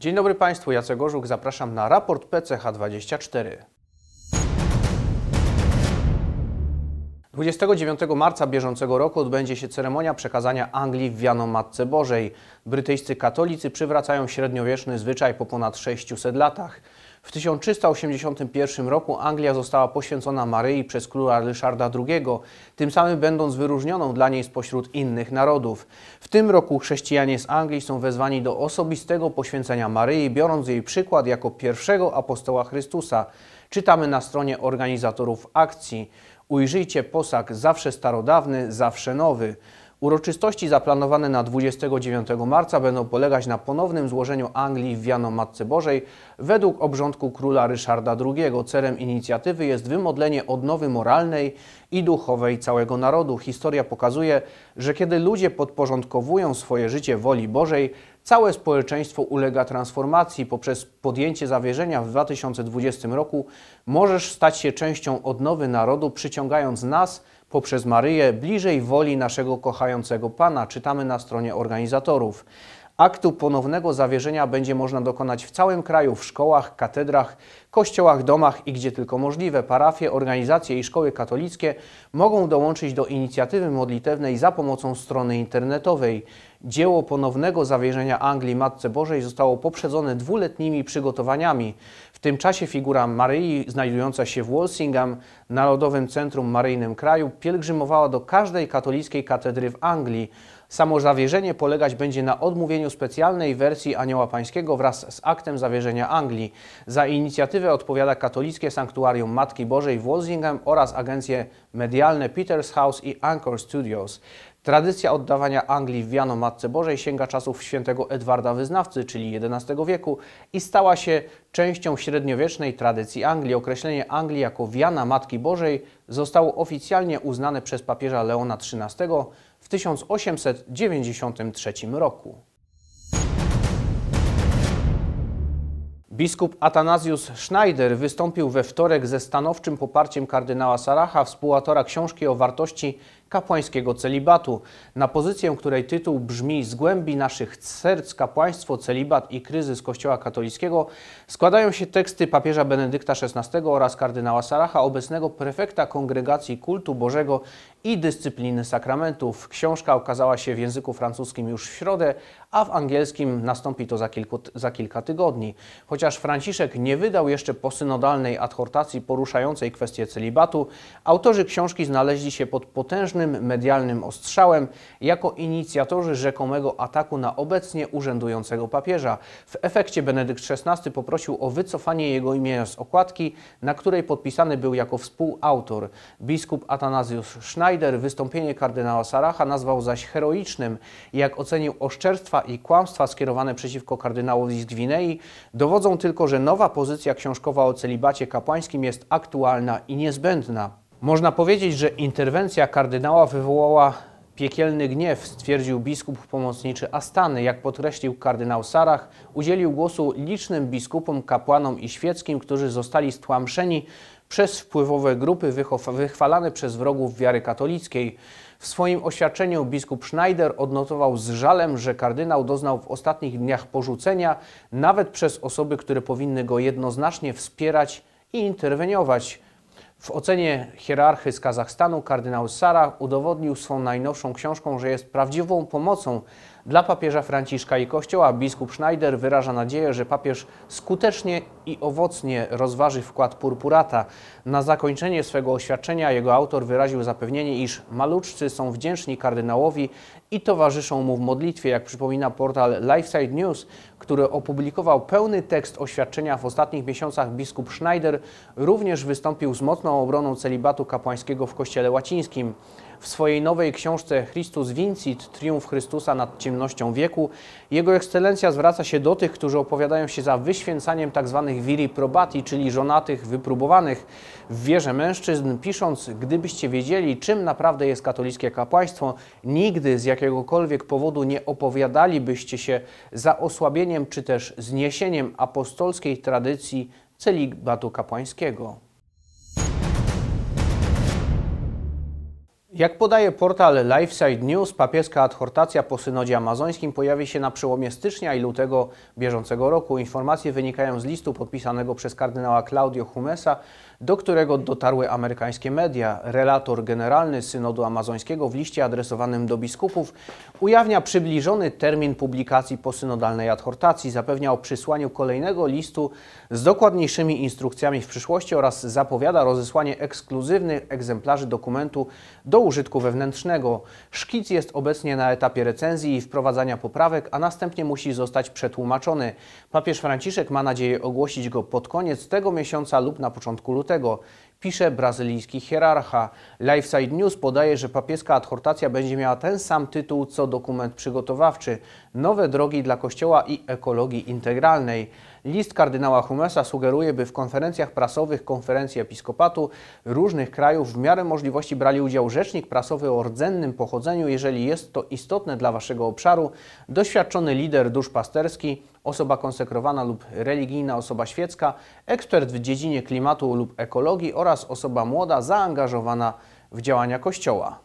Dzień dobry Państwu, Jacek Gorzuk zapraszam na raport PCH24. 29 marca bieżącego roku odbędzie się ceremonia przekazania Anglii w wianą Matce Bożej. Brytyjscy katolicy przywracają średniowieczny zwyczaj po ponad 600 latach. W 1381 roku Anglia została poświęcona Maryi przez króla Ryszarda II, tym samym będąc wyróżnioną dla niej spośród innych narodów. W tym roku chrześcijanie z Anglii są wezwani do osobistego poświęcenia Maryi, biorąc jej przykład jako pierwszego apostoła Chrystusa. Czytamy na stronie organizatorów akcji. Ujrzyjcie posag zawsze starodawny, zawsze nowy. Uroczystości zaplanowane na 29 marca będą polegać na ponownym złożeniu Anglii w wiano Matce Bożej według obrządku króla Ryszarda II. Celem inicjatywy jest wymodlenie odnowy moralnej i duchowej całego narodu. Historia pokazuje, że kiedy ludzie podporządkowują swoje życie woli Bożej, całe społeczeństwo ulega transformacji. Poprzez podjęcie zawierzenia w 2020 roku możesz stać się częścią odnowy narodu, przyciągając nas – Poprzez Maryję bliżej woli naszego kochającego Pana czytamy na stronie organizatorów. Aktu ponownego zawierzenia będzie można dokonać w całym kraju, w szkołach, katedrach, kościołach, domach i gdzie tylko możliwe. Parafie, organizacje i szkoły katolickie mogą dołączyć do inicjatywy modlitewnej za pomocą strony internetowej. Dzieło ponownego zawierzenia Anglii Matce Bożej zostało poprzedzone dwuletnimi przygotowaniami. W tym czasie figura Maryi, znajdująca się w Walsingham, Narodowym Centrum Maryjnym Kraju, pielgrzymowała do każdej katolickiej katedry w Anglii. Samo zawierzenie polegać będzie na odmówieniu specjalnej wersji Anioła Pańskiego wraz z aktem zawierzenia Anglii. Za inicjatywę odpowiada katolickie Sanktuarium Matki Bożej w Walsingham oraz agencje medialne Peters House i Anchor Studios. Tradycja oddawania Anglii w wiano Matce Bożej sięga czasów świętego Edwarda Wyznawcy, czyli XI wieku i stała się częścią średniowiecznej tradycji Anglii. Określenie Anglii jako wiana Matki Bożej zostało oficjalnie uznane przez papieża Leona XIII w 1893 roku. Biskup Atanasius Schneider wystąpił we wtorek ze stanowczym poparciem kardynała Saracha, współautora książki o wartości kapłańskiego celibatu, na pozycję której tytuł brzmi Z głębi naszych serc kapłaństwo, celibat i kryzys Kościoła katolickiego, składają się teksty papieża Benedykta XVI oraz kardynała Saracha, obecnego prefekta Kongregacji Kultu Bożego i Dyscypliny Sakramentów. Książka ukazała się w języku francuskim już w środę, a w angielskim nastąpi to za, kilku, za kilka tygodni. Chociaż Franciszek nie wydał jeszcze posynodalnej adhortacji poruszającej kwestię celibatu, autorzy książki znaleźli się pod potężnym mocnym medialnym ostrzałem jako inicjatorzy rzekomego ataku na obecnie urzędującego papieża. W efekcie Benedykt XVI poprosił o wycofanie jego imienia z okładki, na której podpisany był jako współautor. Biskup Atanasiusz Schneider wystąpienie kardynała Saracha nazwał zaś heroicznym. Jak ocenił oszczerstwa i kłamstwa skierowane przeciwko kardynałowi z Gwinei, dowodzą tylko, że nowa pozycja książkowa o celibacie kapłańskim jest aktualna i niezbędna. Można powiedzieć, że interwencja kardynała wywołała piekielny gniew, stwierdził biskup pomocniczy Astany. Jak podkreślił kardynał Sarach, udzielił głosu licznym biskupom, kapłanom i świeckim, którzy zostali stłamszeni przez wpływowe grupy wychwalane przez wrogów wiary katolickiej. W swoim oświadczeniu biskup Schneider odnotował z żalem, że kardynał doznał w ostatnich dniach porzucenia nawet przez osoby, które powinny go jednoznacznie wspierać i interweniować. W ocenie hierarchy z Kazachstanu kardynał Sara udowodnił swą najnowszą książką, że jest prawdziwą pomocą dla papieża Franciszka i Kościoła biskup Schneider wyraża nadzieję, że papież skutecznie i owocnie rozważy wkład purpurata. Na zakończenie swego oświadczenia jego autor wyraził zapewnienie, iż maluczcy są wdzięczni kardynałowi i towarzyszą mu w modlitwie, jak przypomina portal Lifeside News, który opublikował pełny tekst oświadczenia w ostatnich miesiącach biskup Schneider również wystąpił z mocną obroną celibatu kapłańskiego w Kościele Łacińskim. W swojej nowej książce Christus Vincit, Triumf Chrystusa nad ciemnością wieku, Jego Ekscelencja zwraca się do tych, którzy opowiadają się za wyświęcaniem tzw. Tak viri probati, czyli żonatych wypróbowanych w wierze mężczyzn, pisząc, gdybyście wiedzieli, czym naprawdę jest katolickie kapłaństwo, nigdy z jakiegokolwiek powodu nie opowiadalibyście się za osłabieniem czy też zniesieniem apostolskiej tradycji celibatu kapłańskiego. Jak podaje portal Lifeside News, papieska adhortacja po synodzie amazońskim pojawi się na przełomie stycznia i lutego bieżącego roku. Informacje wynikają z listu podpisanego przez kardynała Claudio Humesa do którego dotarły amerykańskie media. Relator generalny Synodu Amazońskiego w liście adresowanym do biskupów ujawnia przybliżony termin publikacji posynodalnej adhortacji, zapewnia o przysłaniu kolejnego listu z dokładniejszymi instrukcjami w przyszłości oraz zapowiada rozesłanie ekskluzywnych egzemplarzy dokumentu do użytku wewnętrznego. Szkic jest obecnie na etapie recenzji i wprowadzania poprawek, a następnie musi zostać przetłumaczony. Papież Franciszek ma nadzieję ogłosić go pod koniec tego miesiąca lub na początku lutego lutego. Pisze brazylijski hierarcha. Lifeside News podaje, że papieska adhortacja będzie miała ten sam tytuł co dokument przygotowawczy nowe drogi dla Kościoła i ekologii integralnej. List kardynała Humesa sugeruje, by w konferencjach prasowych konferencji episkopatu różnych krajów w miarę możliwości brali udział rzecznik prasowy o rdzennym pochodzeniu, jeżeli jest to istotne dla waszego obszaru, doświadczony lider duszpasterski, osoba konsekrowana lub religijna osoba świecka, ekspert w dziedzinie klimatu lub ekologii oraz osoba młoda zaangażowana w działania Kościoła.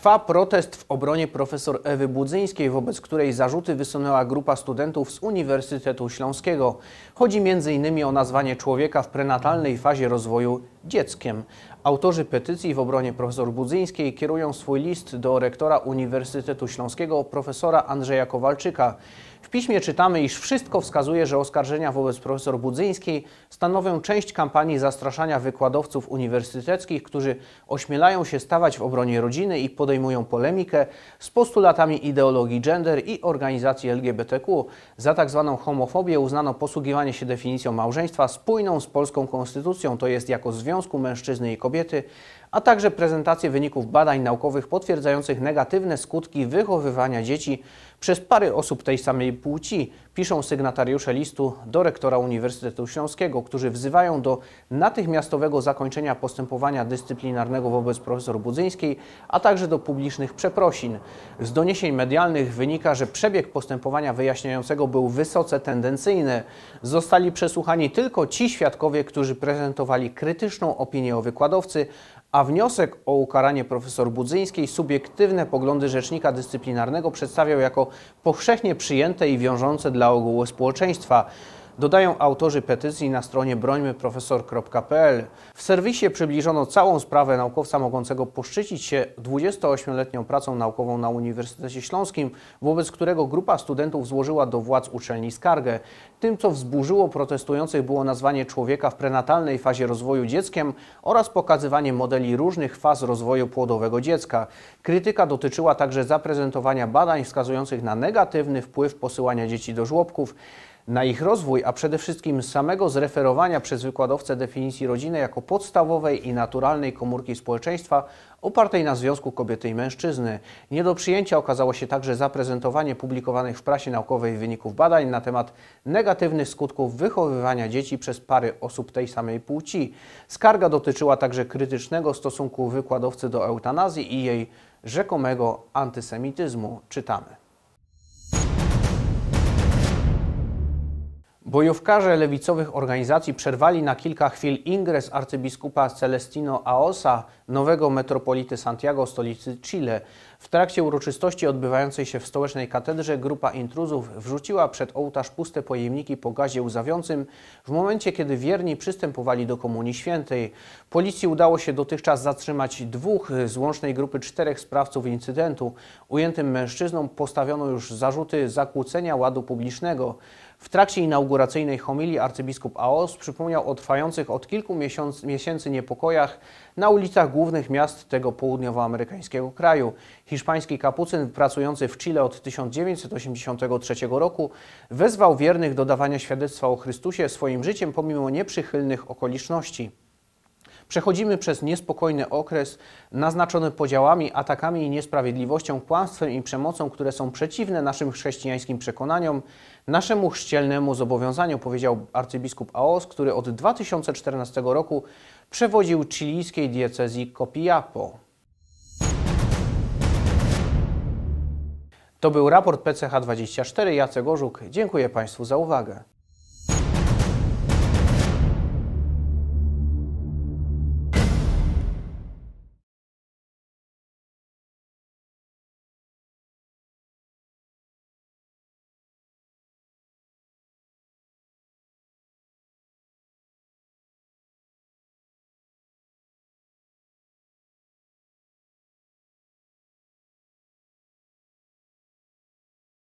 Trwa protest w obronie profesor Ewy Budzyńskiej, wobec której zarzuty wysunęła grupa studentów z Uniwersytetu Śląskiego. Chodzi m.in. o nazwanie człowieka w prenatalnej fazie rozwoju dzieckiem. Autorzy petycji w obronie profesor Budzyńskiej kierują swój list do rektora Uniwersytetu Śląskiego profesora Andrzeja Kowalczyka. W piśmie czytamy, iż wszystko wskazuje, że oskarżenia wobec profesor Budzyńskiej stanowią część kampanii zastraszania wykładowców uniwersyteckich, którzy ośmielają się stawać w obronie rodziny i podejmują polemikę z postulatami ideologii gender i organizacji LGBTQ. Za tak zwaną homofobię uznano posługiwanie się definicją małżeństwa spójną z polską konstytucją, to jest jako związek związku mężczyzny i kobiety, a także prezentację wyników badań naukowych potwierdzających negatywne skutki wychowywania dzieci przez pary osób tej samej płci piszą sygnatariusze listu do rektora Uniwersytetu Śląskiego, którzy wzywają do natychmiastowego zakończenia postępowania dyscyplinarnego wobec profesor Budzyńskiej, a także do publicznych przeprosin. Z doniesień medialnych wynika, że przebieg postępowania wyjaśniającego był wysoce tendencyjny. Zostali przesłuchani tylko ci świadkowie, którzy prezentowali krytyczną opinię o wykładowcy, a wniosek o ukaranie profesor Budzyńskiej subiektywne poglądy rzecznika dyscyplinarnego przedstawiał jako powszechnie przyjęte i wiążące dla ogółu społeczeństwa dodają autorzy petycji na stronie brońmyprofesor.pl. W serwisie przybliżono całą sprawę naukowca mogącego poszczycić się 28-letnią pracą naukową na Uniwersytecie Śląskim, wobec którego grupa studentów złożyła do władz uczelni skargę. Tym, co wzburzyło protestujących było nazwanie człowieka w prenatalnej fazie rozwoju dzieckiem oraz pokazywanie modeli różnych faz rozwoju płodowego dziecka. Krytyka dotyczyła także zaprezentowania badań wskazujących na negatywny wpływ posyłania dzieci do żłobków na ich rozwój, a przede wszystkim samego zreferowania przez wykładowcę definicji rodziny jako podstawowej i naturalnej komórki społeczeństwa opartej na związku kobiety i mężczyzny. Nie do przyjęcia okazało się także zaprezentowanie publikowanych w prasie naukowej wyników badań na temat negatywnych skutków wychowywania dzieci przez pary osób tej samej płci. Skarga dotyczyła także krytycznego stosunku wykładowcy do eutanazji i jej rzekomego antysemityzmu. Czytamy. Bojówkarze lewicowych organizacji przerwali na kilka chwil ingres arcybiskupa Celestino Aosa, nowego metropolity Santiago, stolicy Chile. W trakcie uroczystości odbywającej się w stołecznej katedrze grupa intruzów wrzuciła przed ołtarz puste pojemniki po gazie łzawiącym w momencie, kiedy wierni przystępowali do Komunii Świętej. Policji udało się dotychczas zatrzymać dwóch z łącznej grupy czterech sprawców incydentu. Ujętym mężczyznom postawiono już zarzuty zakłócenia ładu publicznego. W trakcie inauguracyjnej homilii arcybiskup Aos przypomniał o trwających od kilku miesiąc, miesięcy niepokojach na ulicach głównych miast tego południowoamerykańskiego kraju. Hiszpański kapucyn pracujący w Chile od 1983 roku wezwał wiernych do dawania świadectwa o Chrystusie swoim życiem pomimo nieprzychylnych okoliczności. Przechodzimy przez niespokojny okres naznaczony podziałami, atakami i niesprawiedliwością, kłamstwem i przemocą, które są przeciwne naszym chrześcijańskim przekonaniom, naszemu chrzcielnemu zobowiązaniu, powiedział arcybiskup Aos, który od 2014 roku przewodził chilijskiej diecezji Copiapo. To był raport PCH24. Jacek Orzuk. Dziękuję Państwu za uwagę.